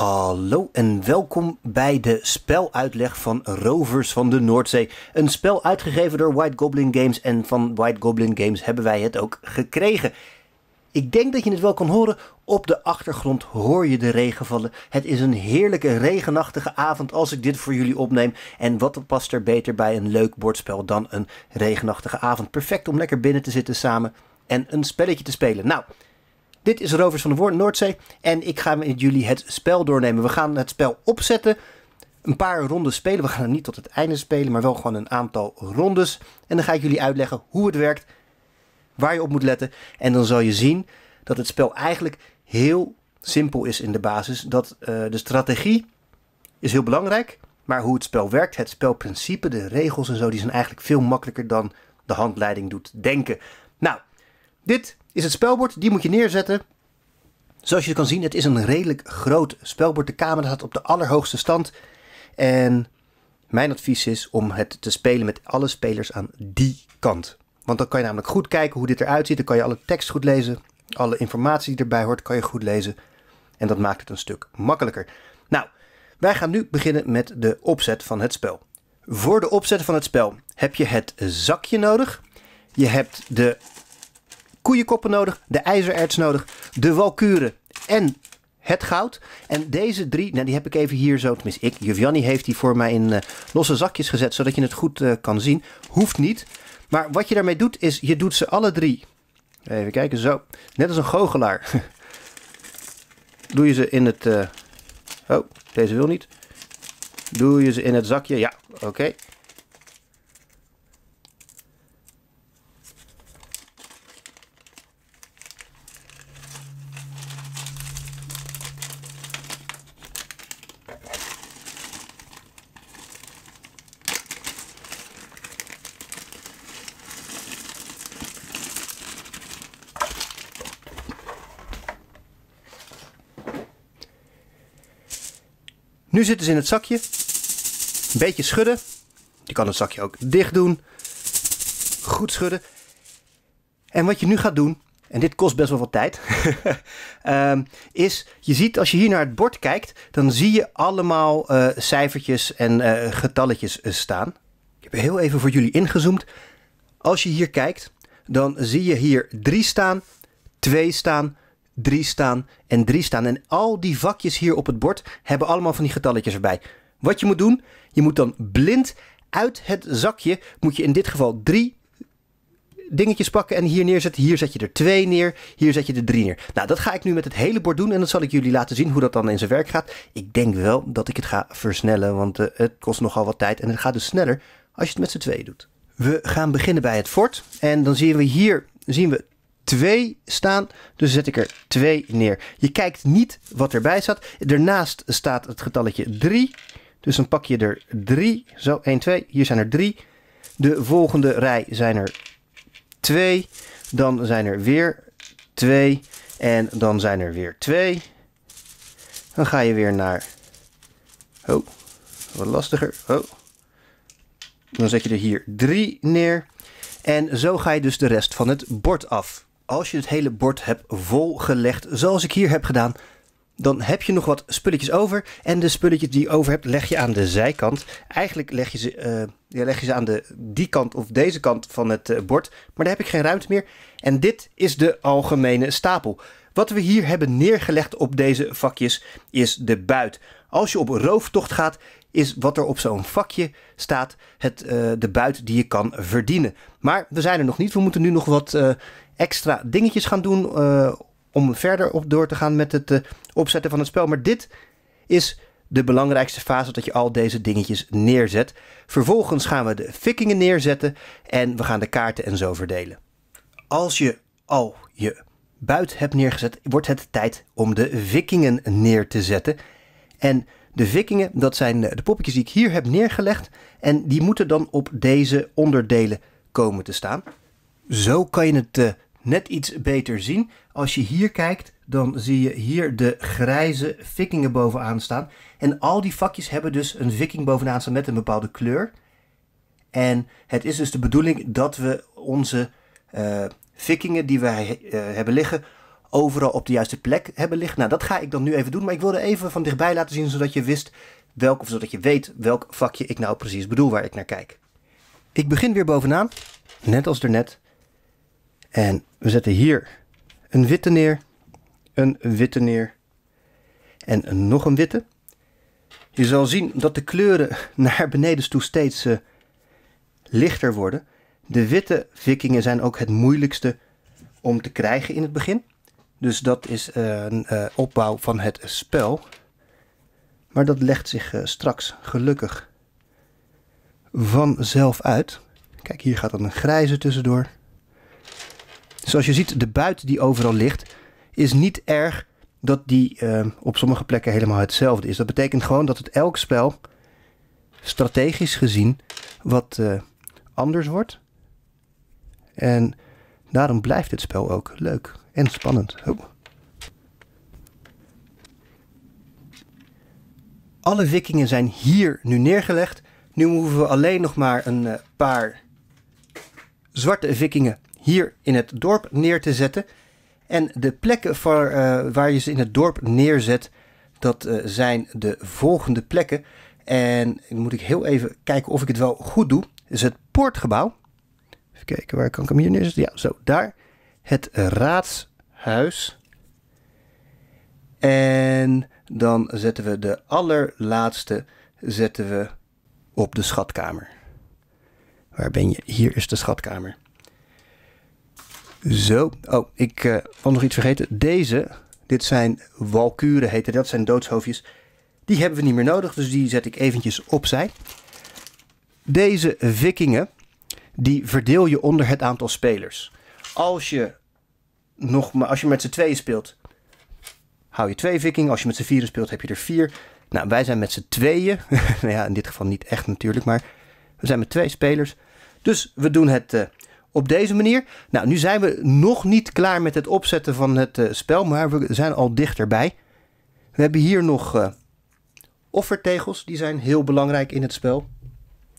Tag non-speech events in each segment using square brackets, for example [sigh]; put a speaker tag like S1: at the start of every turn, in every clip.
S1: Hallo en welkom bij de speluitleg van Rovers van de Noordzee. Een spel uitgegeven door White Goblin Games en van White Goblin Games hebben wij het ook gekregen. Ik denk dat je het wel kan horen. Op de achtergrond hoor je de regen vallen. Het is een heerlijke regenachtige avond als ik dit voor jullie opneem. En wat past er beter bij een leuk bordspel dan een regenachtige avond? Perfect om lekker binnen te zitten samen en een spelletje te spelen. Nou, dit is Rovers van de Word Noordzee. En ik ga met jullie het spel doornemen. We gaan het spel opzetten. Een paar rondes spelen. We gaan het niet tot het einde spelen, maar wel gewoon een aantal rondes. En dan ga ik jullie uitleggen hoe het werkt, waar je op moet letten. En dan zal je zien dat het spel eigenlijk heel simpel is in de basis. Dat eh, de strategie is heel belangrijk. Maar hoe het spel werkt, het spelprincipe, de regels en zo, die zijn eigenlijk veel makkelijker dan de handleiding doet denken. Dit is het spelbord, die moet je neerzetten. Zoals je kan zien, het is een redelijk groot spelbord. De camera staat op de allerhoogste stand. En mijn advies is om het te spelen met alle spelers aan die kant. Want dan kan je namelijk goed kijken hoe dit eruit ziet. Dan kan je alle tekst goed lezen. Alle informatie die erbij hoort, kan je goed lezen. En dat maakt het een stuk makkelijker. Nou, wij gaan nu beginnen met de opzet van het spel. Voor de opzet van het spel heb je het zakje nodig. Je hebt de koeienkoppen nodig, de ijzererts nodig, de walkuren en het goud. En deze drie, nou die heb ik even hier zo, tenminste ik, Juvianni heeft die voor mij in eh, losse zakjes gezet, zodat je het goed eh, kan zien. Hoeft niet. Maar wat je daarmee doet, is je doet ze alle drie. Even kijken, zo. Net als een goochelaar. [laughs] Doe je ze in het... Eh, oh, deze wil niet. Doe je ze in het zakje. Ja, oké. Nu zitten ze in het zakje. Een beetje schudden. Je kan het zakje ook dicht doen. Goed schudden. En wat je nu gaat doen, en dit kost best wel wat tijd, [laughs] ehm, is je ziet als je hier naar het bord kijkt, dan zie je allemaal eh, cijfertjes en eh, getalletjes eh, staan. Ik heb heel even voor jullie ingezoomd. Als je hier kijkt, dan zie je hier 3 staan, 2 staan, drie staan en drie staan. En al die vakjes hier op het bord hebben allemaal van die getalletjes erbij. Wat je moet doen, je moet dan blind uit het zakje, moet je in dit geval drie dingetjes pakken en hier neerzetten. Hier zet je er twee neer, hier zet je er drie neer. Nou, dat ga ik nu met het hele bord doen en dat zal ik jullie laten zien hoe dat dan in zijn werk gaat. Ik denk wel dat ik het ga versnellen, want eh, het kost nogal wat tijd en het gaat dus sneller als je het met z'n tweeën doet. We gaan beginnen bij het fort en dan zien we hier zien we 2 staan. Dus zet ik er 2 neer. Je kijkt niet wat erbij staat. Daarnaast staat het getalletje 3. Dus dan pak je er 3. Zo, 1, 2. Hier zijn er 3. De volgende rij zijn er 2. Dan zijn er weer 2. En dan zijn er weer 2. Dan ga je weer naar... Oh, wat lastiger. Oh. Dan zet je er hier 3 neer. En zo ga je dus de rest van het bord af als je het hele bord hebt volgelegd, zoals ik hier heb gedaan, dan heb je nog wat spulletjes over. En de spulletjes die je over hebt, leg je aan de zijkant. Eigenlijk leg je ze, uh, leg je ze aan de, die kant of deze kant van het eh, bord. Maar daar heb ik geen ruimte meer. En dit is de algemene stapel. Wat we hier hebben neergelegd op deze vakjes is de buit. Als je op rooftocht gaat, is wat er op zo'n vakje staat het, eh, de buit die je kan verdienen. Maar we zijn er nog niet. We moeten nu nog wat extra dingetjes gaan doen eh, om verder op door te gaan met het eh, opzetten van het spel. Maar dit is de belangrijkste fase dat je al deze dingetjes neerzet. Vervolgens gaan we de vikingen neerzetten en we gaan de kaarten en zo verdelen. Als je al je buit hebt neergezet, wordt het tijd om de vikingen neer te zetten. En de vikingen, dat zijn de poppetjes die ik hier heb neergelegd. En die moeten dan op deze onderdelen komen te staan. Zo kan je het eh, net iets beter zien. Als je hier kijkt, dan zie je hier de grijze vikingen bovenaan staan. En al die vakjes hebben dus een viking bovenaan staan met een bepaalde kleur. En het is dus de bedoeling dat we onze uh, eh, vikingen die wij eh, hebben liggen, overal op de juiste plek hebben liggen. Nou, dat ga ik dan nu even doen, maar ik wilde even van dichtbij laten zien, zodat je wist of zodat je weet welk vakje ik nou precies bedoel waar ik naar kijk. Ik begin weer bovenaan, net als er net. En we zetten hier een witte neer, een witte neer en nog een witte. Je zal zien dat de kleuren [laughs] naar beneden toe steeds eh, lichter worden. De witte vikkingen zijn ook het moeilijkste om te krijgen in het begin. Dus dat is eh, een eh, opbouw van het spel. Maar dat legt zich straks gelukkig vanzelf uit. Kijk, hier gaat dan een grijze tussendoor. Zoals je ziet, de buit die overal ligt, is niet erg dat die ehm, op sommige plekken helemaal hetzelfde is. Dat betekent gewoon dat het elk spel strategisch gezien wat eh, anders wordt. En daarom blijft het spel ook leuk en spannend. Oh. Alle vikingen zijn hier nu neergelegd. Nu hoeven we alleen nog maar een eh, paar zwarte vikingen hier in het dorp neer te zetten. En de plekken waar eh, je ze in het dorp neerzet, dat eh, zijn de volgende plekken. En dan moet ik heel even kijken of ik het wel goed doe. is het poortgebouw. Even kijken, waar kan ik hem hier neerzetten? Ja, zo, daar. Het raadshuis. En dan zetten we de allerlaatste zetten we op de schatkamer. Waar ben je? Hier is de schatkamer. Zo. Oh, ik uh, eh, had nog iets vergeten. Deze, dit zijn walkuren heten, dat zijn doodshoofdjes. Die hebben we niet meer nodig, dus die zet ik eventjes opzij. Deze vikingen, die verdeel je onder het aantal spelers. Als je, nog, als je met z'n tweeën speelt, hou je twee vikingen. Als je met z'n vier speelt, heb je er vier. Nou, wij zijn met z'n tweeën. [laughs] nou ja, in dit geval niet echt natuurlijk, maar we zijn met twee spelers. Dus we doen het... Eh, op deze manier. Nou, nu zijn we nog niet klaar met het opzetten van het eh, spel, maar we zijn al dichterbij. We hebben hier nog eh, offertegels, die zijn heel belangrijk in het spel.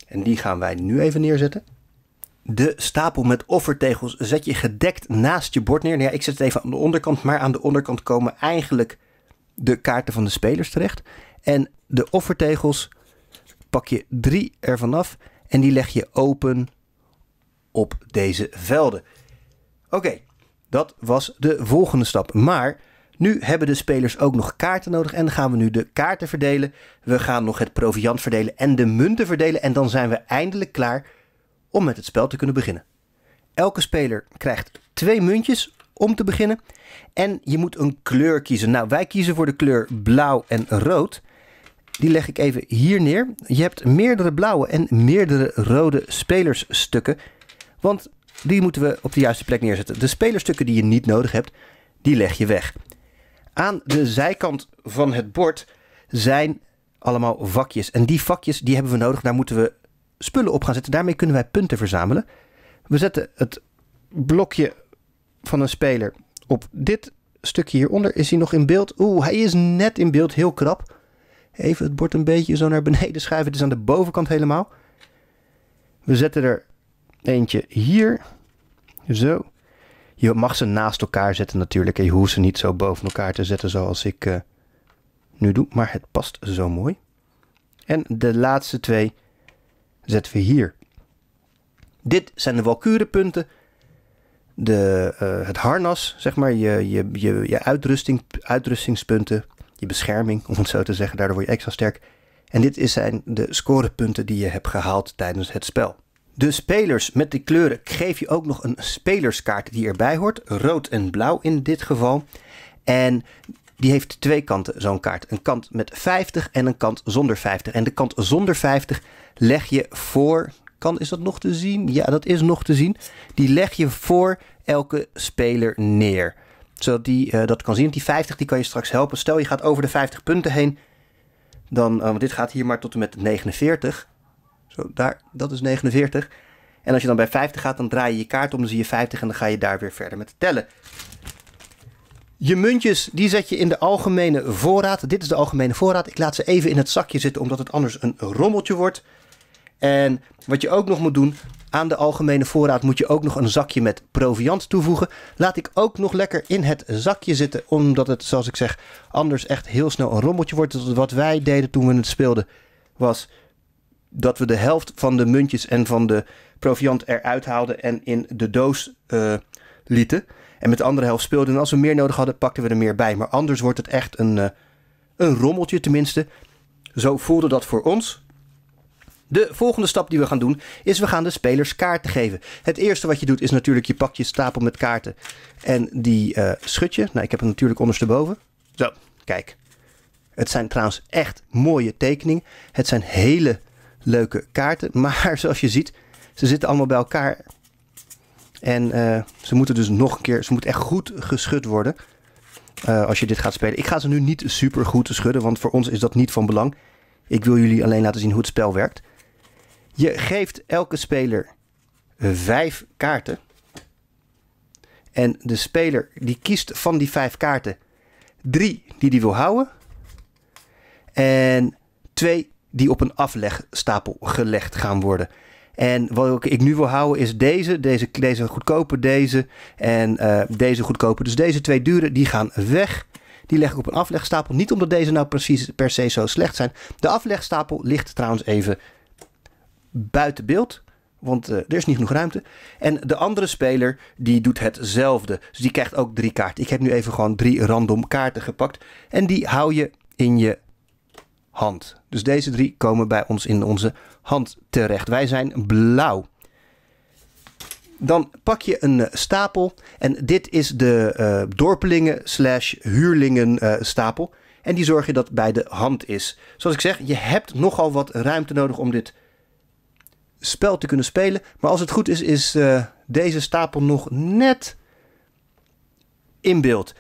S1: En die gaan wij nu even neerzetten. De stapel met offertegels zet je gedekt naast je bord neer. Nou ja, ik zet het even aan de onderkant, maar aan de onderkant komen eigenlijk de kaarten van de spelers terecht. En de offertegels pak je drie ervan af en die leg je open op deze velden. Oké, dat was de volgende stap. Maar nu hebben de spelers ook nog kaarten nodig en dan gaan we nu de kaarten verdelen. We gaan nog het proviant verdelen en de munten verdelen en dan zijn we eindelijk klaar om met het spel te kunnen beginnen. Elke speler krijgt twee muntjes om te beginnen en je moet een kleur kiezen. Nou, wij kiezen voor de kleur blauw en rood. Die leg ik even hier neer. Je hebt meerdere blauwe en meerdere rode spelersstukken. Want die moeten we op de juiste plek neerzetten. De spelerstukken die je niet nodig hebt, die leg je weg. Aan de zijkant van het bord zijn allemaal vakjes. En die vakjes die hebben we nodig. Daar moeten we spullen op gaan zetten. Daarmee kunnen wij punten verzamelen. We zetten het blokje van een speler op dit stukje hieronder. Is hij nog in beeld? Oeh, hij is net in beeld. Heel krap. Even het bord een beetje zo naar beneden schuiven. Het is aan de bovenkant helemaal. We zetten er Eentje hier. Zo. Je mag ze naast elkaar zetten natuurlijk. je hoeft ze niet zo boven elkaar te zetten zoals ik eh, nu doe. Maar het past zo mooi. En de laatste twee zetten we hier. Dit zijn de walkurenpunten. De, eh, het harnas, zeg maar, je, je, je, je uitrusting, uitrustingspunten, je bescherming, om het zo te zeggen. Daardoor word je extra sterk. En dit zijn de scorepunten die je hebt gehaald tijdens het spel. De spelers met de kleuren geef je ook nog een spelerskaart die erbij hoort. Rood en blauw in dit geval. En die heeft twee kanten, zo'n kaart. Een kant met 50 en een kant zonder 50. En de kant zonder 50 leg je voor. Kan, is dat nog te zien? Ja, dat is nog te zien. Die leg je voor elke speler neer. Zodat die eh, dat kan zien. Die 50 die kan je straks helpen. Stel je gaat over de 50 punten heen. Dan, eh, want dit gaat hier maar tot en met 49. Zo, daar, dat is 49. En als je dan bij 50 gaat, dan draai je je kaart om, dan zie je 50 en dan ga je daar weer verder met tellen. Je muntjes, die zet je in de algemene voorraad. Dit is de algemene voorraad. Ik laat ze even in het zakje zitten, omdat het anders een rommeltje wordt. En wat je ook nog moet doen, aan de algemene voorraad moet je ook nog een zakje met proviant toevoegen. Laat ik ook nog lekker in het zakje zitten, omdat het, zoals ik zeg, anders echt heel snel een rommeltje wordt. Dus wat wij deden toen we het speelden, was dat we de helft van de muntjes en van de proviant eruit haalden en in de doos eh, lieten. En met de andere helft speelden. En als we meer nodig hadden, pakten we er meer bij. Maar anders wordt het echt een, eh, een rommeltje tenminste. Zo voelde dat voor ons. De volgende stap die we gaan doen is we gaan de spelers kaarten geven. Het eerste wat je doet is natuurlijk je pak je stapel met kaarten en die uh, schud je. Nou, ik heb hem natuurlijk ondersteboven. Zo, kijk. Het zijn trouwens echt mooie tekeningen. Het zijn hele leuke kaarten. [laughs] Maar zoals je ziet, ze zitten allemaal bij elkaar. En eh, ze moeten dus nog een keer, ze moet echt goed geschud worden. Eh, als je dit gaat spelen. Ik ga ze nu niet super goed schudden, want voor ons is dat niet van belang. Ik wil jullie alleen laten zien hoe het spel werkt. Je geeft elke speler vijf kaarten. En de speler die kiest van die vijf kaarten drie die hij wil houden. En twee die op een aflegstapel gelegd gaan worden. En wat ik nu wil houden is deze, deze, deze goedkope, deze en eh, deze goedkope. Dus deze twee dure, die gaan weg. Die leg ik op een aflegstapel. Niet omdat deze nou precies per se zo slecht zijn. De aflegstapel ligt trouwens even buiten beeld. Want eh, er is niet genoeg ruimte. En de andere speler die doet hetzelfde. Dus die krijgt ook drie kaarten. Ik heb nu even gewoon drie random kaarten gepakt. En die hou je in je hand. Dus deze drie komen bij ons in onze hand terecht. Wij zijn blauw. Dan pak je een eh, stapel en dit is de eh, dorpelingen slash huurlingen eh, stapel. En die zorg je dat bij de hand is. Zoals ik zeg, je hebt nogal wat ruimte nodig om dit spel te kunnen spelen. Maar als het goed is, is deze stapel nog net in beeld.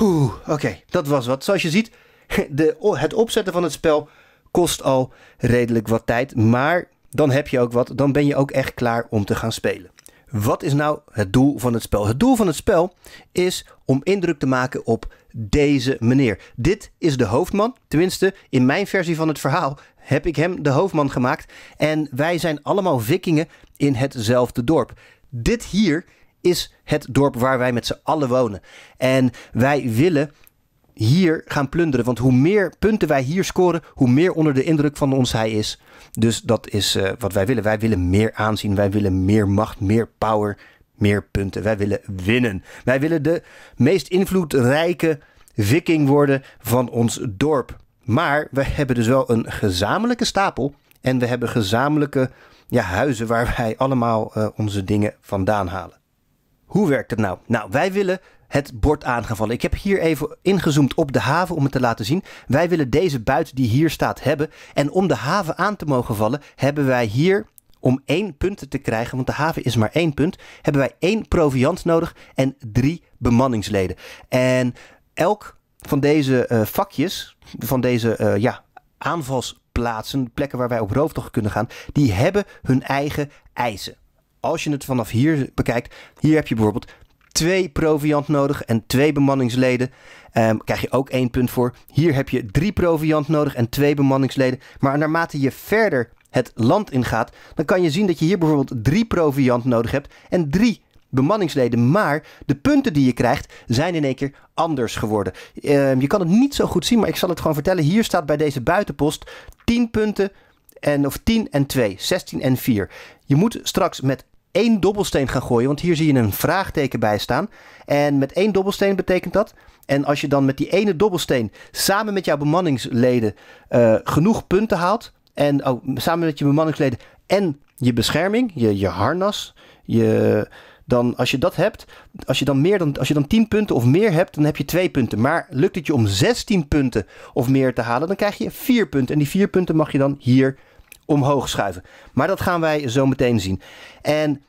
S1: Oeh, oké, dat was wat. Zoals je ziet, [laughs] de, het opzetten van het spel kost al redelijk wat tijd. Maar dan heb je ook wat. Dan ben je ook echt klaar om te gaan spelen. Wat is nou het doel van het spel? Het doel van het spel is om indruk te maken op deze meneer. Dit is de hoofdman. Tenminste, in mijn versie van het verhaal heb ik hem de hoofdman gemaakt. En wij zijn allemaal vikingen in hetzelfde dorp. Dit hier is het dorp waar wij met z'n allen wonen. En wij willen hier gaan plunderen. Want hoe meer punten wij hier scoren, hoe meer onder de indruk van ons hij is. Dus dat is eh, wat wij willen. Wij willen meer aanzien, wij willen meer macht, meer power, meer punten. Wij willen winnen. Wij willen de meest invloedrijke viking worden van ons dorp. Maar we hebben dus wel een gezamenlijke stapel en we hebben gezamenlijke ja, huizen waar wij allemaal eh, onze dingen vandaan halen. Hoe werkt het nou? Nou, wij willen het bord aangevallen. Ik heb hier even ingezoomd op de haven om het te laten zien. Wij willen deze buit die hier staat hebben. En om de haven aan te mogen vallen, hebben wij hier om één punt te krijgen, want de haven is maar één punt, hebben wij één proviant nodig en drie bemanningsleden. En elk van deze eh, vakjes, van deze eh, ja, aanvalsplaatsen, plekken waar wij op rooftocht kunnen gaan, die hebben hun eigen eisen. Als je het vanaf hier bekijkt, hier heb je bijvoorbeeld twee proviant nodig en twee bemanningsleden. Ehm, krijg je ook één punt voor. Hier heb je drie proviant nodig en twee bemanningsleden. Maar naarmate je verder het land ingaat, dan kan je zien dat je hier bijvoorbeeld drie proviant nodig hebt en drie bemanningsleden. Maar de punten die je krijgt zijn in één keer anders geworden. Ehm, je kan het niet zo goed zien, maar ik zal het gewoon vertellen. Hier staat bij deze buitenpost 10 punten. En, of 10 en 2, 16 en 4. Je moet straks met één dobbelsteen gaan gooien. Want hier zie je een vraagteken bij staan. En met één dobbelsteen betekent dat. En als je dan met die ene dobbelsteen samen met jouw bemanningsleden eh, genoeg punten haalt. En oh, samen met je bemanningsleden en je bescherming, je, je harnas, je, dan als je dat hebt, als je, dan meer dan, als je dan 10 punten of meer hebt, dan heb je 2 punten. Maar lukt het je om 16 punten of meer te halen, dan krijg je 4 punten. En die 4 punten mag je dan hier omhoog schuiven. Maar dat gaan wij zo meteen zien. En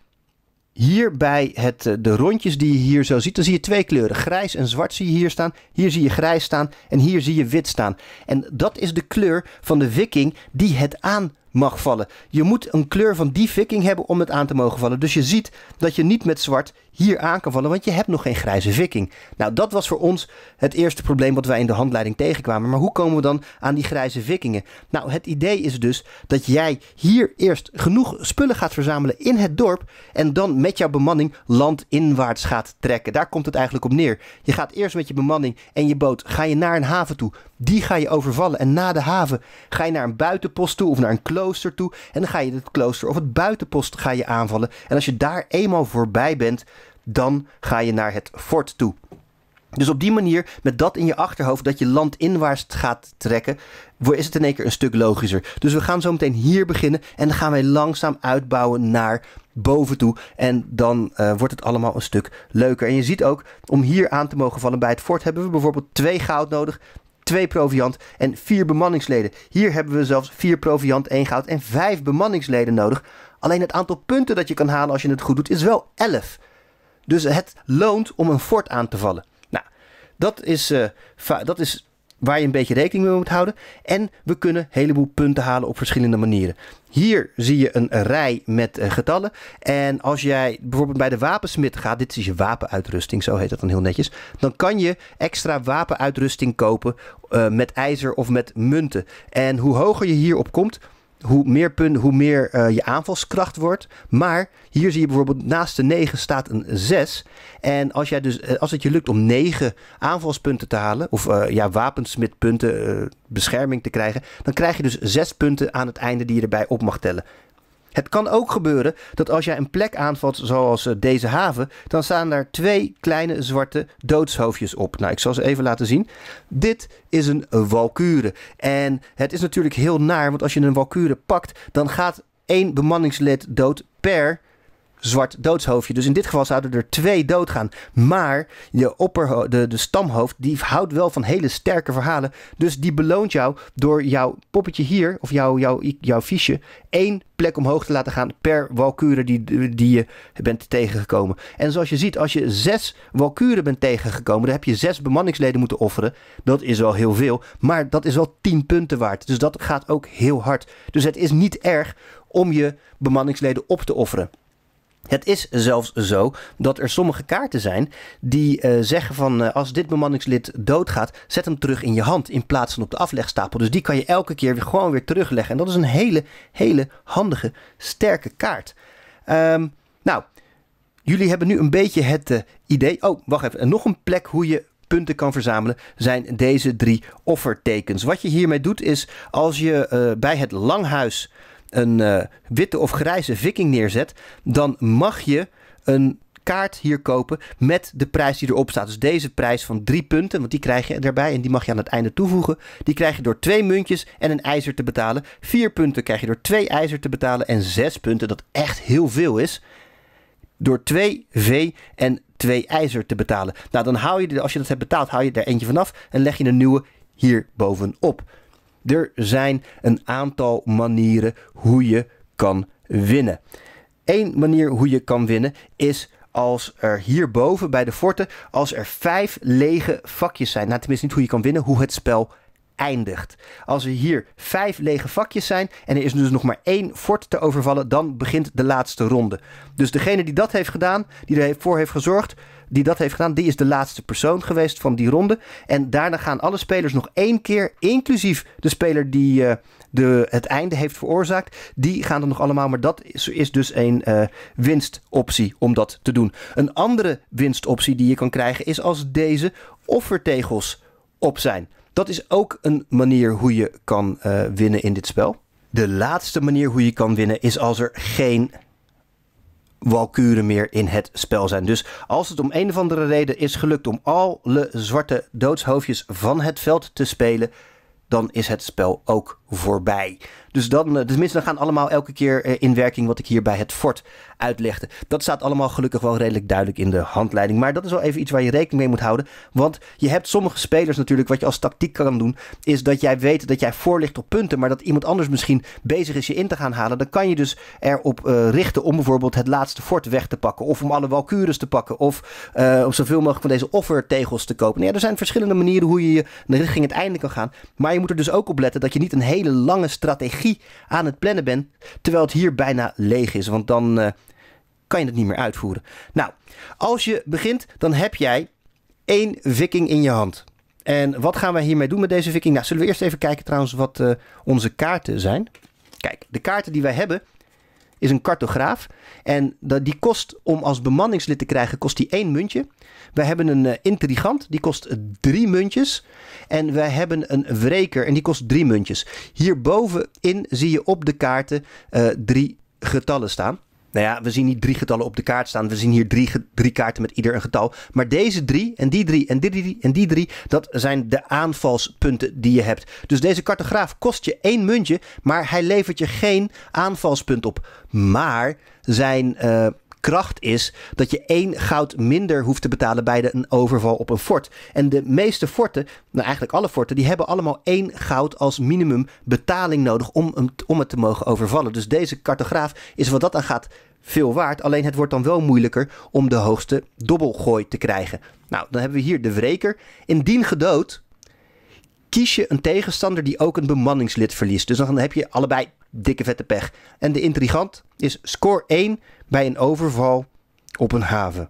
S1: hier bij het, eh, de rondjes die je hier zo ziet, dan zie je twee kleuren. Grijs en zwart zie je hier staan. Hier zie je grijs staan en hier zie je wit staan. En dat is de kleur van de Viking die het aan mag vallen. Je moet een kleur van die viking hebben om het aan te mogen vallen. Dus je ziet dat je niet met zwart hier aan kan vallen, want je hebt nog geen grijze viking. Nou, dat was voor ons het eerste probleem wat wij in de handleiding tegenkwamen. Maar hoe komen we dan aan die grijze vikingen? Nou, het idee is dus dat jij hier eerst genoeg spullen gaat verzamelen in het dorp en dan met jouw bemanning landinwaarts gaat trekken. Daar komt het eigenlijk op neer. Je gaat eerst met je bemanning en je boot ga je naar een haven toe. Die ga je overvallen en na de haven ga je naar een buitenpost toe of naar een klooster klooster toe. En dan ga je het klooster of het buitenpost ga je aanvallen. En als je daar eenmaal voorbij bent, dan ga je naar het fort toe. Dus op die manier, met dat in je achterhoofd, dat je landinwaarts gaat trekken, is het in één keer een stuk logischer. Dus we gaan zo meteen hier beginnen en dan gaan wij langzaam uitbouwen naar boven toe. En dan eh, wordt het allemaal een stuk leuker. En je ziet ook, om hier aan te mogen vallen bij het fort, hebben we bijvoorbeeld twee goud nodig, 2 proviant en 4 bemanningsleden. Hier hebben we zelfs 4 proviant, 1 goud en 5 bemanningsleden nodig. Alleen het aantal punten dat je kan halen als je het goed doet is wel 11. Dus het loont om een fort aan te vallen. Nou, dat is, eh, dat is waar je een beetje rekening mee moet houden. En we kunnen een heleboel punten halen op verschillende manieren. Hier zie je een rij met eh, getallen. En als jij bijvoorbeeld bij de wapensmid gaat, dit is je wapenuitrusting, zo heet dat dan heel netjes. Dan kan je extra wapenuitrusting kopen eh, met ijzer of met munten. En hoe hoger je hierop komt, hoe meer punten, hoe meer eh, je aanvalskracht wordt. Maar hier zie je bijvoorbeeld naast de 9 staat een 6. En als, jij dus, eh, als het je lukt om 9 aanvalspunten te halen, of uh, ja, wapensmidpunten, uh, bescherming te krijgen, dan krijg je dus 6 punten aan het einde die je erbij op mag tellen. Het kan ook gebeuren dat als jij een plek aanvalt zoals eh, deze haven, dan staan daar twee kleine zwarte doodshoofdjes op. Nou, ik zal ze even laten zien. Dit is een walkure. En het is natuurlijk heel naar, want als je een walkure pakt, dan gaat één bemanningslid dood per zwart doodshoofdje. Dus in dit geval zouden er twee doodgaan. Maar je opper, de, de stamhoofd, die houdt wel van hele sterke verhalen. Dus die beloont jou door jouw poppetje hier, of jouw, jouw, jouw fiche, één plek omhoog te laten gaan per walkure die, die je bent tegengekomen. En zoals je ziet, als je zes walkuren bent tegengekomen, dan heb je zes bemanningsleden moeten offeren. Dat is wel heel veel, maar dat is wel tien punten waard. Dus dat gaat ook heel hard. Dus het is niet erg om je bemanningsleden op te offeren. Het is zelfs zo dat er sommige kaarten zijn die eh, zeggen van eh, als dit bemanningslid doodgaat, zet hem terug in je hand in plaats van op de aflegstapel. Dus die kan je elke keer weer gewoon weer terugleggen. En dat is een hele, hele handige, sterke kaart. Ehm, nou, jullie hebben nu een beetje het eh, idee. Oh, wacht even. En nog een plek hoe je punten kan verzamelen, zijn deze drie offertekens. Wat je hiermee doet is als je bij het langhuis een eh, witte of grijze viking neerzet, dan mag je een kaart hier kopen met de prijs die erop staat. Dus deze prijs van drie punten, want die krijg je erbij en die mag je aan het einde toevoegen. Die krijg je door twee muntjes en een ijzer te betalen. Vier punten krijg je door twee ijzer te betalen en zes punten, dat echt heel veel is, door twee V en twee ijzer te betalen. Nou, dan hou je, als je dat hebt betaald, hou je er eentje vanaf en leg je een nieuwe hier bovenop. Er zijn een aantal manieren hoe je kan winnen. Eén manier hoe je kan winnen is als er hierboven bij de forten, als er vijf lege vakjes zijn. Nou, tenminste niet hoe je kan winnen, hoe het spel eindigt. Als er hier vijf lege vakjes zijn en er is dus nog maar één fort te overvallen, dan begint de laatste ronde. Dus degene die dat heeft gedaan, die ervoor heeft gezorgd, die dat heeft gedaan, die is de laatste persoon geweest van die ronde. En daarna gaan alle spelers nog één keer, inclusief de speler die eh, de, het einde heeft veroorzaakt, die gaan er nog allemaal. Maar dat is, is dus een eh, winstoptie om dat te doen. Een andere winstoptie die je kan krijgen is als deze offertegels op zijn. Dat is ook een manier hoe je kan eh, winnen in dit spel. De laatste manier hoe je kan winnen is als er geen walkuren meer in het spel zijn. Dus als het om een of andere reden is gelukt om alle zwarte doodshoofdjes van het veld te spelen, dan is het spel ook voorbij. Dus dan, tenminste, eh, dus dan gaan allemaal elke keer eh, in werking wat ik hier bij het fort uitlegde. Dat staat allemaal gelukkig wel redelijk duidelijk in de handleiding. Maar dat is wel even iets waar je rekening mee moet houden. Want je hebt sommige spelers natuurlijk, wat je als tactiek kan doen, is dat jij weet dat jij voor ligt op punten, maar dat iemand anders misschien bezig is je in te gaan halen. Dan kan je dus erop eh, richten om bijvoorbeeld het laatste fort weg te pakken. Of om alle walkures te pakken. Of om zoveel mogelijk van deze offertegels te kopen. Nou ja, er zijn verschillende manieren hoe je, je richting het einde kan gaan. Maar je moet er dus ook op letten dat je niet een hele hele lange strategie aan het plannen bent. Terwijl het hier bijna leeg is. Want dan eh, kan je het niet meer uitvoeren. Nou, als je begint, dan heb jij één viking in je hand. En wat gaan we hiermee doen met deze viking? Nou, zullen we eerst even kijken trouwens wat eh, onze kaarten zijn. Kijk, de kaarten die wij hebben, is een cartograaf. En dat, die kost om als bemanningslid te krijgen, kost die één muntje. We hebben een eh, intrigant, die kost eh, drie muntjes. En we hebben een wreker en die kost drie muntjes. Hierbovenin zie je op de kaarten eh, drie getallen staan. Nou ja, we zien niet drie getallen op de kaart staan. We zien hier drie, drie kaarten met ieder een getal. Maar deze drie en die drie en die drie en die drie, dat zijn de aanvalspunten die je hebt. Dus deze cartograaf kost je één muntje, maar hij levert je geen aanvalspunt op. Maar zijn eh, kracht is dat je één goud minder hoeft te betalen bij de, een overval op een fort. En de meeste forten, nou eigenlijk alle forten, die hebben allemaal één goud als minimum betaling nodig om, om, om het te mogen overvallen. Dus deze cartograaf is wat dat aan gaat veel waard. Alleen het wordt dan wel moeilijker om de hoogste dobbelgooi te krijgen. Nou, dan hebben we hier de wreker. Indien gedood, kies je een tegenstander die ook een bemanningslid verliest. Dus dan heb je allebei dikke vette pech. En de intrigant is score 1 bij een overval op een haven.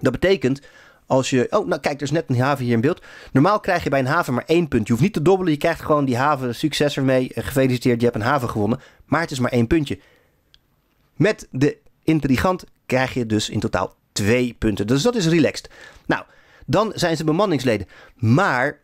S1: Dat betekent als je. Oh, nou kijk, er is net een haven hier in beeld. Normaal krijg je bij een haven maar één punt. Je hoeft niet te dobbelen. Je krijgt gewoon die haven succes ermee. Eh, gefeliciteerd, je hebt een haven gewonnen. Maar het is maar één puntje. Met de intrigant krijg je dus in totaal twee punten. Dus dat is relaxed. Nou, dan zijn ze bemanningsleden. Maar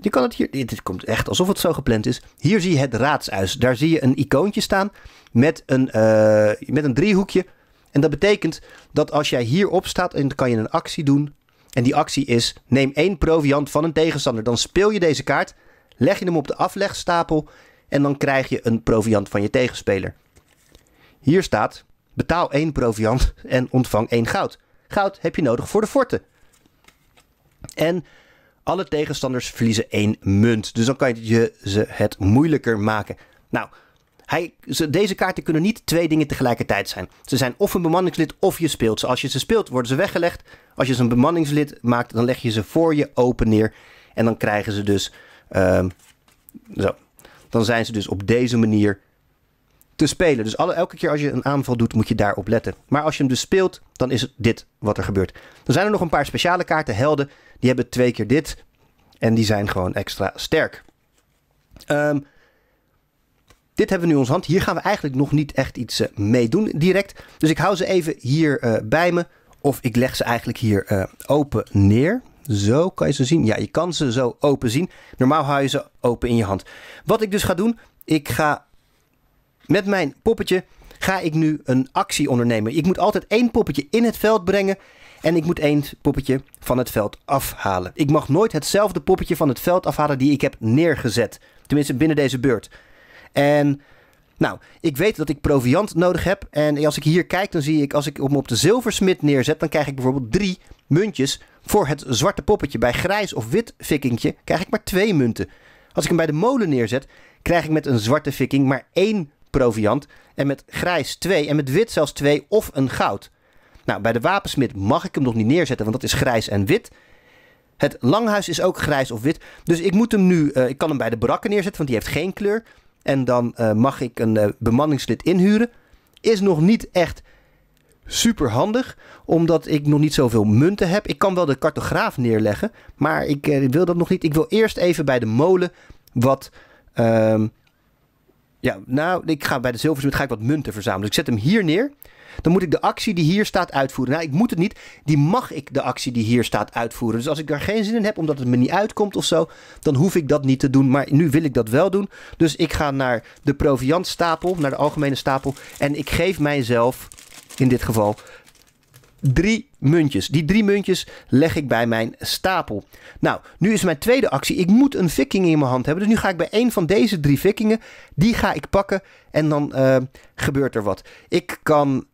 S1: je kan het hier, dit komt echt alsof het zo gepland is. Hier zie je het raadshuis. Daar zie je een icoontje staan met een, eh, met een driehoekje. En dat betekent dat als jij hierop staat en kan je een actie doen. En die actie is neem één proviant van een tegenstander. Dan speel je deze kaart, leg je hem op de aflegstapel en dan krijg je een proviant van je tegenspeler. Hier staat betaal één proviant en ontvang één goud. Goud heb je nodig voor de forten. En alle tegenstanders verliezen één munt. Dus dan kan je ze het moeilijker maken. Nou, hij, ze, deze kaarten kunnen niet twee dingen tegelijkertijd zijn. Ze zijn of een bemanningslid of je speelt ze. Als je ze speelt, worden ze weggelegd. Als je ze een bemanningslid maakt, dan leg je ze voor je open neer. En dan krijgen ze dus. Ehm, zo. Dan zijn ze dus op deze manier te spelen. Dus alle, elke keer als je een aanval doet, moet je daarop letten. Maar als je hem dus speelt, dan is dit wat er gebeurt. Dan zijn er nog een paar speciale kaarten, helden. Die hebben twee keer dit. En die zijn gewoon extra sterk. Ehm, dit hebben we nu in onze hand. Hier gaan we eigenlijk nog niet echt iets uh, mee doen direct. Dus ik hou ze even hier eh, bij me. Of ik leg ze eigenlijk hier eh, open neer. Zo kan je ze zien. Ja, je kan ze zo open zien. Normaal hou je ze open in je hand. Wat ik dus ga doen, ik ga met mijn poppetje ga ik nu een actie ondernemen. Ik moet altijd één poppetje in het veld brengen en ik moet één poppetje van het veld afhalen. Ik mag nooit hetzelfde poppetje van het veld afhalen die ik heb neergezet. Tenminste binnen deze beurt. En nou, ik weet dat ik proviant nodig heb. En als ik hier kijk, dan zie ik als ik hem op de zilversmid neerzet, dan krijg ik bijvoorbeeld drie muntjes voor het zwarte poppetje. Bij grijs of wit fikkentje krijg ik maar twee munten. Als ik hem bij de molen neerzet, krijg ik met een zwarte viking maar één proviant. En met grijs 2 en met wit zelfs 2 of een goud. Nou, bij de wapensmid mag ik hem nog niet neerzetten, want dat is grijs en wit. Het langhuis is ook grijs of wit. Dus ik moet hem nu, eh, ik kan hem bij de brakken neerzetten, want die heeft geen kleur. En dan eh, mag ik een eh, bemanningslid inhuren. Is nog niet echt super handig, omdat ik nog niet zoveel munten heb. Ik kan wel de cartograaf neerleggen, maar ik wil dat nog niet. Ik wil eerst even bij de molen wat ehm, ja, nou, ik ga bij de zilversmid ga ik wat munten verzamelen. Dus ik zet hem hier neer. Dan moet ik de actie die hier staat uitvoeren. Nou, ik moet het niet. Die mag ik de actie die hier staat uitvoeren. Dus als ik daar geen zin in heb, omdat het me niet uitkomt of zo, dan hoef ik dat niet te doen. Maar nu wil ik dat wel doen. Dus ik ga naar de proviantstapel, naar de algemene stapel. En ik geef mijzelf in dit geval drie muntjes. Die drie muntjes leg ik bij mijn stapel. Nou, nu is mijn tweede actie. Ik moet een viking in mijn hand hebben. Dus nu ga ik bij één van deze drie vikingen. Die ga ik pakken en dan eh, gebeurt er wat. Ik kan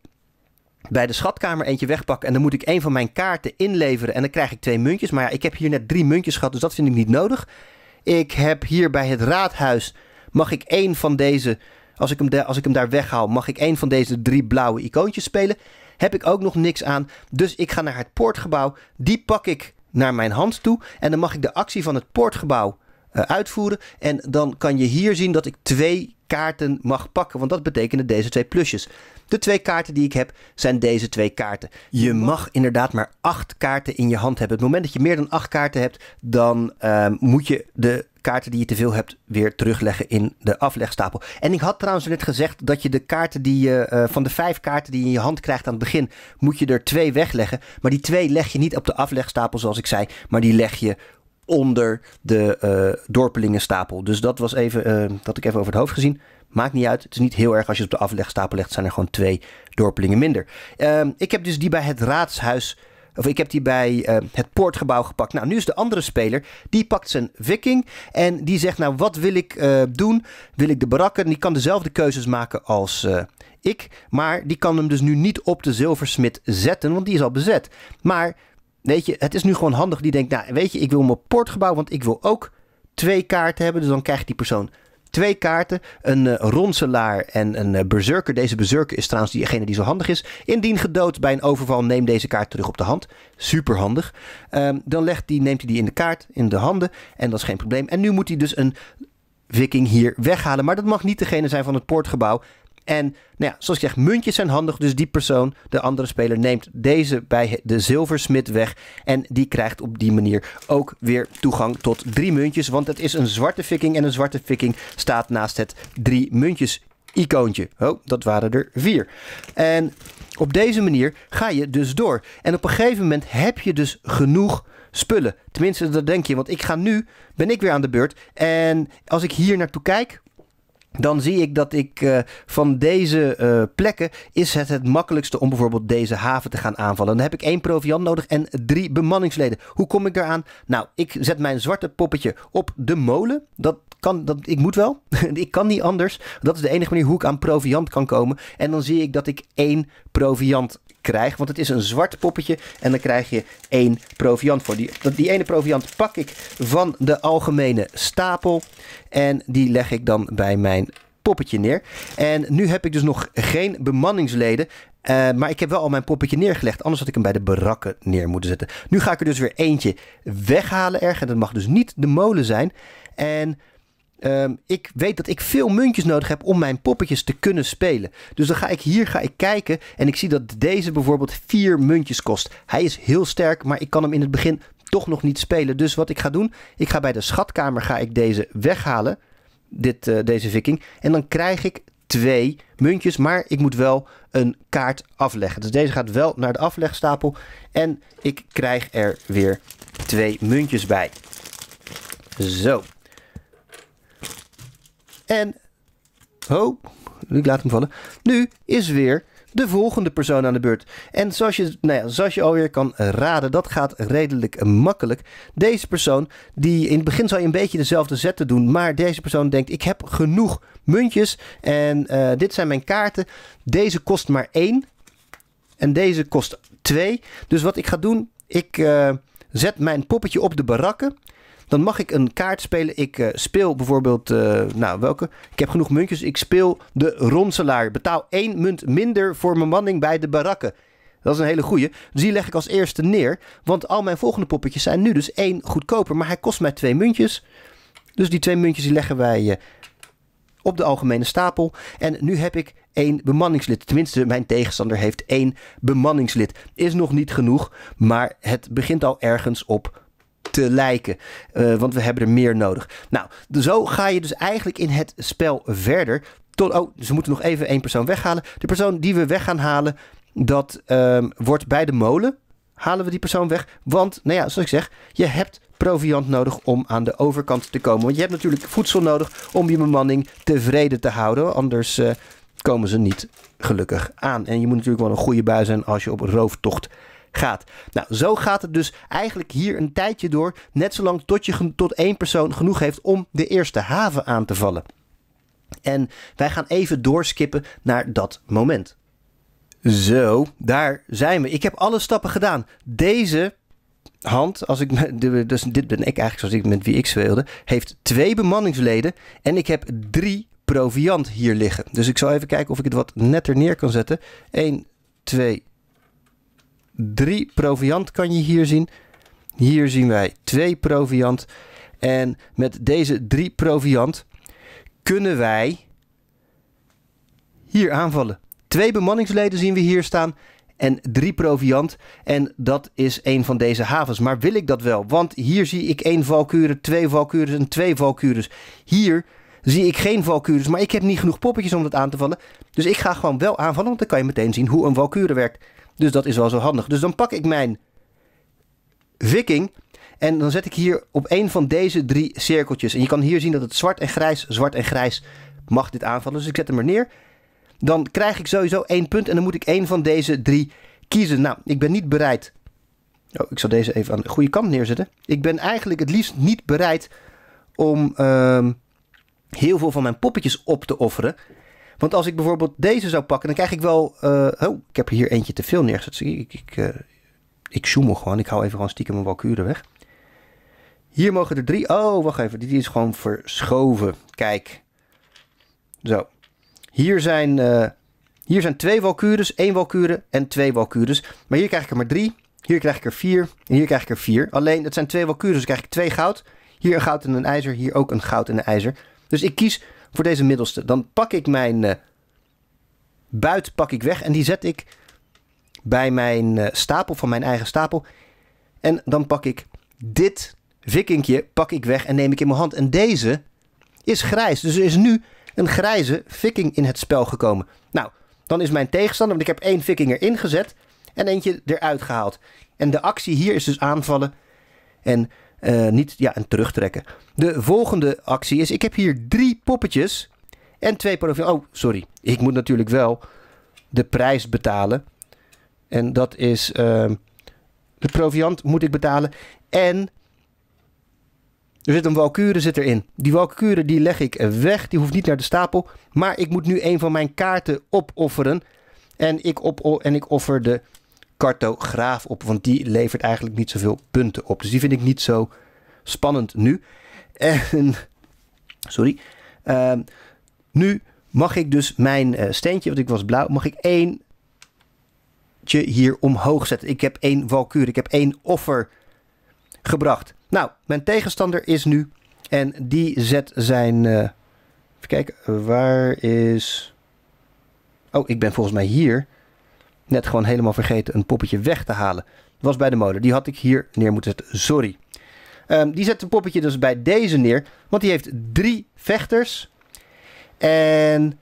S1: bij de schatkamer eentje wegpakken. En dan moet ik een van mijn kaarten inleveren. En dan krijg ik twee muntjes. Maar ja, ik heb hier net drie muntjes gehad. Dus dat vind ik niet nodig. Ik heb hier bij het raadhuis. Mag ik één van deze. Als ik, hem als ik hem daar weghaal, mag ik één van deze drie blauwe icoontjes spelen. Heb ik ook nog niks aan. Dus ik ga naar het poortgebouw. Die pak ik naar mijn hand toe. En dan mag ik de actie van het poortgebouw eh, uitvoeren. En dan kan je hier zien dat ik twee kaarten mag pakken. Want dat betekenen deze twee plusjes. De twee kaarten die ik heb zijn deze twee kaarten. Je mag inderdaad maar acht kaarten in je hand hebben. Het moment dat je meer dan acht kaarten hebt, dan ehm, moet je de kaarten die je teveel hebt weer terugleggen in de aflegstapel. En ik had trouwens net gezegd dat je de kaarten die je eh, van de vijf kaarten die je in je hand krijgt aan het begin, moet je er twee wegleggen. Maar die twee leg je niet op de aflegstapel zoals ik zei, maar die leg je onder de eh, dorpelingenstapel. Dus dat was even, uh, dat ik even over het hoofd gezien. Maakt niet uit. Het is niet heel erg als je het op de aflegstapel legt, zijn er gewoon twee dorpelingen minder. Ehm, ik heb dus die bij het raadshuis of ik heb die bij eh, het poortgebouw gepakt. Nou, nu is de andere speler. Die pakt zijn viking. En die zegt nou, wat wil ik eh, doen? Wil ik de barakken? En die kan dezelfde keuzes maken als eh, ik. Maar die kan hem dus nu niet op de zilversmid zetten. Want die is al bezet. Maar weet je, het is nu gewoon handig. Die denkt nou, weet je, ik wil mijn poortgebouw. Want ik wil ook twee kaarten hebben. Dus dan krijgt die persoon twee kaarten. Een eh, ronselaar en een uh, eh, berserker. Deze berserker is trouwens diegene die zo handig is. Indien gedood bij een overval, neem deze kaart terug op de hand. Super handig. Ehm, dan legt die, neemt hij die in de kaart, in de handen. En dat is geen probleem. En nu moet hij dus een viking hier weghalen. Maar dat mag niet degene zijn van het poortgebouw. En nou ja, zoals ik zeg, muntjes zijn handig. Dus die persoon, de andere speler, neemt deze bij de zilversmid weg. En die krijgt op die manier ook weer toegang tot drie muntjes. Want het is een zwarte viking. En een zwarte viking staat naast het drie muntjes icoontje. Oh, dat waren er vier. En op deze manier ga je dus door. En op een gegeven moment heb je dus genoeg spullen. Tenminste, dat denk je. Want ik ga nu, ben ik weer aan de beurt. En als ik hier naartoe kijk, dan zie ik dat ik eh, van deze eh, plekken is het het makkelijkste om bijvoorbeeld deze haven te gaan aanvallen. Dan heb ik één proviant nodig en drie bemanningsleden. Hoe kom ik daaraan? Nou, ik zet mijn zwarte poppetje op de molen. Dat kan, dat, ik moet wel. [laughs] ik kan niet anders. Dat is de enige manier hoe ik aan proviant kan komen. En dan zie ik dat ik één proviant krijg. Want het is een zwart poppetje en dan krijg je één proviant voor. Die, die ene proviant pak ik van de algemene stapel en die leg ik dan bij mijn poppetje neer. En nu heb ik dus nog geen bemanningsleden. Eh, maar ik heb wel al mijn poppetje neergelegd. Anders had ik hem bij de barakken neer moeten zetten. Nu ga ik er dus weer eentje weghalen erg. En dat mag dus niet de molen zijn. En Ehm, ik weet dat ik veel muntjes nodig heb om mijn poppetjes te kunnen spelen. Dus dan ga ik hier ga ik kijken en ik zie dat deze bijvoorbeeld vier muntjes kost. Hij is heel sterk, maar ik kan hem in het begin toch nog niet spelen. Dus wat ik ga doen, ik ga bij de schatkamer ga ik deze weghalen, dit, eh, deze viking. En dan krijg ik twee muntjes, maar ik moet wel een kaart afleggen. Dus deze gaat wel naar de aflegstapel en ik krijg er weer twee muntjes bij. Zo, en, oh, ik laat hem vallen. Nu is weer de volgende persoon aan de beurt. En zoals je, nou ja, zoals je alweer kan raden, dat gaat redelijk makkelijk. Deze persoon, die in het begin zal je een beetje dezelfde zetten doen, maar deze persoon denkt: ik heb genoeg muntjes en eh, dit zijn mijn kaarten. Deze kost maar één en deze kost twee. Dus wat ik ga doen, ik eh, zet mijn poppetje op de barakken. Dan mag ik een kaart spelen. Ik eh, speel bijvoorbeeld, eh, nou welke? Ik heb genoeg muntjes. Ik speel de ronselaar. Betaal één munt minder voor mijn manning bij de barakken. Dat is een hele goeie. Dus die leg ik als eerste neer. Want al mijn volgende poppetjes zijn nu dus één goedkoper. Maar hij kost mij twee muntjes. Dus die twee muntjes die leggen wij eh, op de algemene stapel. En nu heb ik één bemanningslid. Tenminste, mijn tegenstander heeft één bemanningslid. Is nog niet genoeg, maar het begint al ergens op te lijken. Eh, want we hebben er meer nodig. Nou, zo ga je dus eigenlijk in het spel verder. Tot, oh, ze dus moeten nog even één persoon weghalen. De persoon die we weg gaan halen, dat ehm, wordt bij de molen. Halen we die persoon weg. Want, nou ja, zoals ik zeg, je hebt proviant nodig om aan de overkant te komen. Want je hebt natuurlijk voedsel nodig om je bemanning tevreden te houden. Anders eh, komen ze niet gelukkig aan. En je moet natuurlijk wel een goede bui zijn als je op rooftocht gaat. Nou, zo gaat het dus eigenlijk hier een tijdje door, net zolang tot je tot één persoon genoeg heeft om de eerste haven aan te vallen. En wij gaan even doorskippen naar dat moment. Zo, daar zijn we. Ik heb alle stappen gedaan. Deze hand, als ik, dus dit ben ik eigenlijk zoals ik met wie ik speelde, heeft twee bemanningsleden en ik heb drie proviant hier liggen. Dus ik zal even kijken of ik het wat netter neer kan zetten. 1, 2, Drie proviant kan je hier zien. Hier zien wij twee proviant. En met deze drie proviant kunnen wij hier aanvallen. Twee bemanningsleden zien we hier staan en drie proviant. En dat is een van deze havens. Maar wil ik dat wel? Want hier zie ik één valkuren, twee valkuren en twee valkuren. Hier zie ik geen valkuren, maar ik heb niet genoeg poppetjes om dat aan te vallen. Dus ik ga gewoon wel aanvallen, want dan kan je meteen zien hoe een valkuren werkt. Dus dat is wel zo handig. Dus dan pak ik mijn viking en dan zet ik hier op een van deze drie cirkeltjes. En je kan hier zien dat het zwart en grijs, zwart en grijs mag dit aanvallen. Dus ik zet hem er neer. Dan krijg ik sowieso één punt en dan moet ik één van deze drie kiezen. Nou, ik ben niet bereid. Oh, ik zal deze even aan de goede kant neerzetten. Ik ben eigenlijk het liefst niet bereid om ehm, heel veel van mijn poppetjes op te offeren. Want als ik bijvoorbeeld deze zou pakken, dan krijg ik wel... Eh, oh, ik heb hier eentje te veel neergezet. Ik, ik, uh, ik gewoon. Ik hou even gewoon stiekem mijn walkuren weg. Hier mogen er drie... Oh, wacht even. Die is gewoon verschoven. Kijk. Zo. Hier zijn, eh, hier zijn twee walkures, één walkure en twee walkures. Maar hier krijg ik er maar drie. Hier krijg ik er vier. En hier krijg ik er vier. Alleen, het zijn twee walkures, dus krijg ik twee goud. Hier een goud en een ijzer. Hier ook een goud en een ijzer. Dus ik kies voor deze middelste. Dan pak ik mijn uh, buit pak ik weg en die zet ik bij mijn eh, stapel van mijn eigen stapel. En dan pak ik dit vikinkje pak ik weg en neem ik in mijn hand. En deze is grijs. Dus er is nu een grijze viking in het spel gekomen. Nou, dan is mijn tegenstander, want ik heb één viking erin gezet en eentje eruit gehaald. En de actie hier is dus aanvallen en eh, niet, ja, en terugtrekken. De volgende actie is, ik heb hier drie poppetjes en twee profielen. Oh, sorry. Ik moet natuurlijk wel de prijs betalen. En dat is, ehm, de proviant moet ik betalen. En er zit een walkure zit erin. Die walkure die leg ik weg. Die hoeft niet naar de stapel. Maar ik moet nu een van mijn kaarten opofferen. En ik, op, en ik offer de cartograaf op. Want die levert eigenlijk niet zoveel punten op. Dus die vind ik niet zo spannend nu. En, [laughs] sorry. Ehm, nu mag ik dus mijn eh, steentje, want ik was blauw, mag ik één hier omhoog zetten. Ik heb één valkuur. ik heb één offer gebracht. Nou, mijn tegenstander is nu en die zet zijn... Eh, even kijken, waar is... Oh, ik ben volgens mij hier net gewoon helemaal vergeten een poppetje weg te halen. Was bij de molen. Die had ik hier neer moeten zetten. Sorry. Ehm, die zet een poppetje dus bij deze neer. Want die heeft drie vechters. En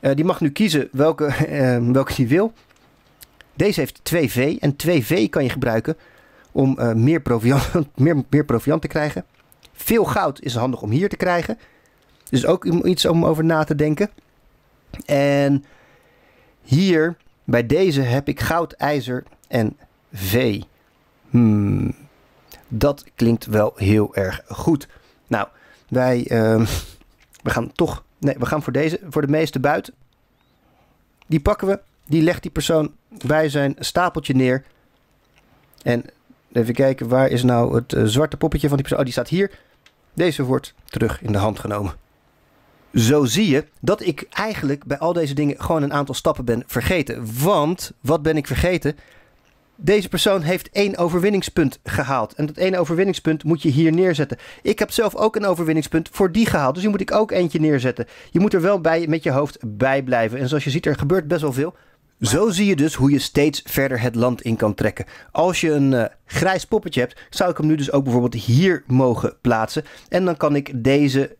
S1: eh, die mag nu kiezen welke, uh, [laughs] welke die wil. Deze heeft 2V. En 2V kan je gebruiken om eh, meer, proviant, [laughs] meer, meer proviant te krijgen. Veel goud is handig om hier te krijgen. Dus ook iets om over na te denken. En hier bij deze heb ik goud, ijzer en vee. Hmm, dat klinkt wel heel erg goed. Nou, wij ehm, [laughs] we gaan toch... Nee, we gaan voor deze, voor de meeste buiten. Die pakken we. Die legt die persoon bij zijn stapeltje neer. En even kijken, waar is nou het eh, zwarte poppetje van die persoon? Oh, die staat hier. Deze wordt terug in de hand genomen. Zo zie je dat ik eigenlijk bij al deze dingen gewoon een aantal stappen ben vergeten. Want wat ben ik vergeten? Deze persoon heeft één overwinningspunt gehaald. En dat één overwinningspunt moet je hier neerzetten. Ik heb zelf ook een overwinningspunt voor die gehaald. Dus die moet ik ook eentje neerzetten. Je moet er wel bij, met je hoofd bij blijven. En zoals je ziet, er gebeurt best wel veel. Zo zie je dus hoe je steeds verder het land in kan trekken. Als je een eh, grijs poppetje hebt, zou ik hem nu dus ook bijvoorbeeld hier mogen plaatsen. En dan kan ik deze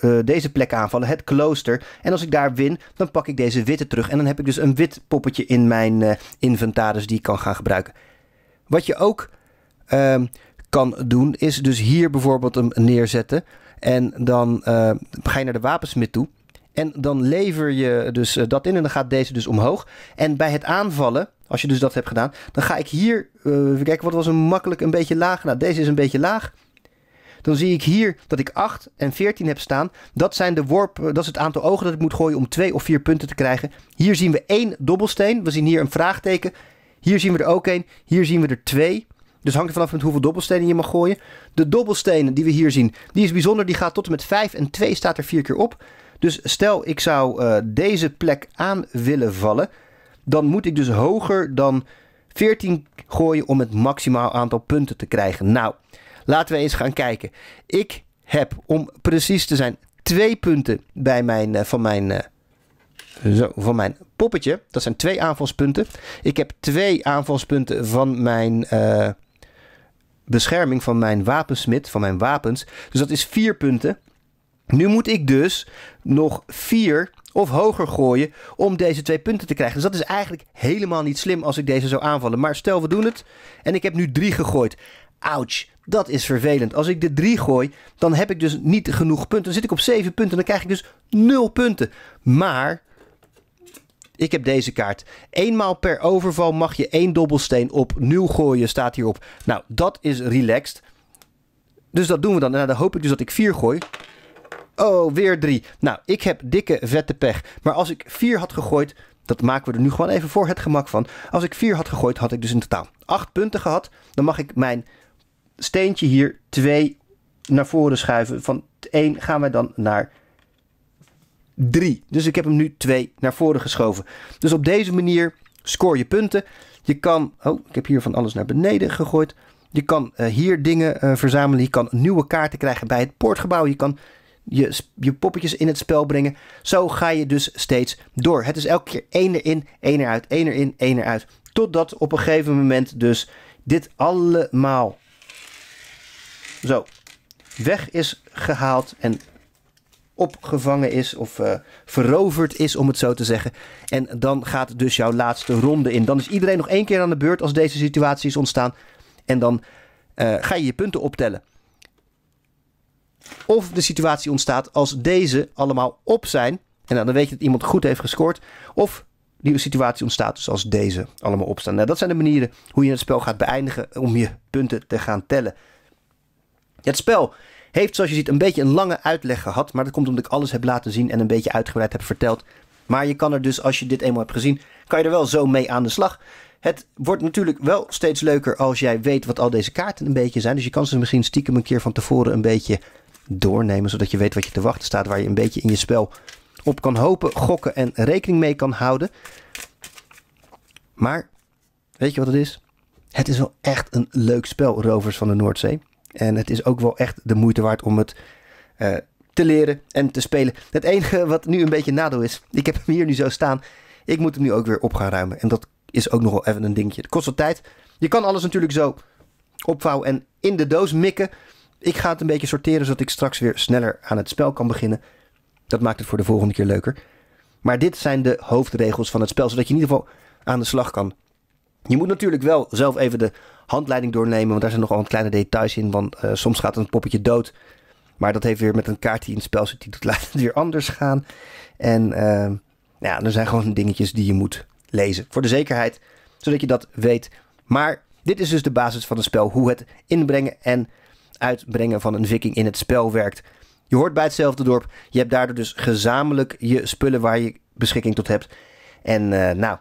S1: eh, deze plek aanvallen, het klooster. En als ik daar win, dan pak ik deze witte terug. En dan heb ik dus een wit poppetje in mijn eh, inventaris die ik kan gaan gebruiken. Wat je ook ehm, kan doen, is dus hier bijvoorbeeld hem neerzetten. En dan eh, ga je naar de wapensmid toe. En dan lever je dus dat in en dan gaat deze dus omhoog. En bij het aanvallen, als je dus dat hebt gedaan, dan ga ik hier, uh, even kijken, wat was een makkelijk een beetje laag? Nou, deze is een beetje laag. Dan zie ik hier dat ik 8 en 14 heb staan. Dat, zijn de worp, eh, dat is het aantal ogen dat ik moet gooien om 2 of 4 punten te krijgen. Hier zien we één dobbelsteen. We zien hier een vraagteken. Hier zien we er ook één. Hier zien we er twee. Dus hangt er vanaf hoeveel dobbelstenen je mag gooien. De dobbelstenen die we hier zien, die is bijzonder. Die gaat tot en met 5 en 2 staat er vier keer op. Dus stel ik zou eh, deze plek aan willen vallen. Dan moet ik dus hoger dan 14 gooien om het maximaal aantal punten te krijgen. Nou, Laten we eens gaan kijken. Ik heb, om precies te zijn, twee punten bij mijn, eh, van, mijn, eh, zo, van mijn poppetje. Dat zijn twee aanvalspunten. Ik heb twee aanvalspunten van mijn eh, bescherming, van mijn wapensmid, van mijn wapens. Dus dat is vier punten. Nu moet ik dus nog vier of hoger gooien om deze twee punten te krijgen. Dus dat is eigenlijk helemaal niet slim als ik deze zou aanvallen. Maar stel we doen het en ik heb nu drie gegooid ouch, dat is vervelend. Als ik de 3 gooi, dan heb ik dus niet genoeg punten. Dan zit ik op 7 punten, dan krijg ik dus 0 punten. Maar ik heb deze kaart. Eenmaal per overval mag je één dobbelsteen opnieuw gooien, staat hierop. Nou, dat is relaxed. Dus dat doen we dan. En nou, dan hoop ik dus dat ik 4 gooi. Oh, weer 3. Nou, ik heb dikke vette pech. Maar als ik 4 had gegooid, dat maken we er nu gewoon even voor het gemak van. Als ik 4 had gegooid, had ik dus in totaal 8 punten gehad. Dan mag ik mijn steentje hier twee naar voren schuiven. Van 1 gaan wij dan naar 3. Dus ik heb hem nu 2 naar voren geschoven. Dus op deze manier scoor je punten. Je kan, oh, ik heb hier van alles naar beneden gegooid. Je kan eh, hier dingen eh, verzamelen. Je kan nieuwe kaarten krijgen bij het poortgebouw. Je kan je, je poppetjes in het spel brengen. Zo ga je dus steeds door. Het is elke keer één erin, één eruit, één erin, één eruit. Totdat op een gegeven moment dus dit allemaal zo weg is gehaald en opgevangen is of eh, veroverd is, om het zo te zeggen. En dan gaat dus jouw laatste ronde in. Dan is iedereen nog één keer aan de beurt als deze situatie is ontstaan. En dan eh, ga je je punten optellen. Of de situatie ontstaat als deze allemaal op zijn. En dan weet je dat iemand goed heeft gescoord. Of die situatie ontstaat dus als deze allemaal opstaan. Nou, dat zijn de manieren hoe je het spel gaat beëindigen om je punten te gaan tellen het spel heeft, zoals je ziet, een beetje een lange uitleg gehad. Maar dat komt omdat ik alles heb laten zien en een beetje uitgebreid heb verteld. Maar je kan er dus, als je dit eenmaal hebt gezien, kan je er wel zo mee aan de slag. Het wordt natuurlijk wel steeds leuker als jij weet wat al deze kaarten een beetje zijn. Dus je kan ze misschien stiekem een keer van tevoren een beetje doornemen. Zodat je weet wat je te wachten staat. Waar je een beetje in je spel op kan hopen, gokken en rekening mee kan houden. Maar, weet je wat het is? Het is wel echt een leuk spel, Rovers van de Noordzee. En het is ook wel echt de moeite waard om het eh, te leren en te spelen. Het enige wat nu een beetje nadeel is, ik heb hem hier nu zo staan. Ik moet hem nu ook weer op gaan ruimen. En dat is ook nog wel even een dingetje. Het kost wat tijd. Je kan alles natuurlijk zo opvouwen en in de doos mikken. Ik ga het een beetje sorteren, zodat ik straks weer sneller aan het spel kan beginnen. Dat maakt het voor de volgende keer leuker. Maar dit zijn de hoofdregels van het spel, zodat je in ieder geval aan de slag kan. Je moet natuurlijk wel zelf even de handleiding doornemen, want daar zijn nogal kleine details in. Want eh, soms gaat een poppetje dood, maar dat heeft weer met een kaart die in het spel zit, die doet laat [laughs] het weer anders gaan. En eh, nou ja, er zijn gewoon dingetjes die je moet lezen voor de zekerheid, zodat je dat weet. Maar dit is dus de basis van het spel, hoe het inbrengen en uitbrengen van een viking in het spel werkt. Je hoort bij hetzelfde dorp. Je hebt daardoor dus gezamenlijk je spullen waar je beschikking tot hebt. En uh, nou,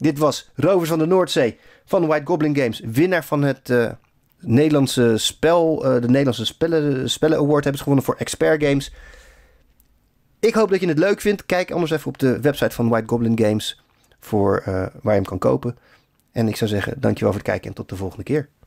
S1: dit was Rovers van de Noordzee van White Goblin Games. Winnaar van het eh, Nederlandse spel, eh, de Nederlandse spellen, spellen Award hebben ze gewonnen voor Expert Games. Ik hoop dat je het leuk vindt. Kijk anders even op de website van White Goblin Games voor, eh, waar je hem kan kopen. En ik zou zeggen, dankjewel voor het kijken en tot de volgende keer.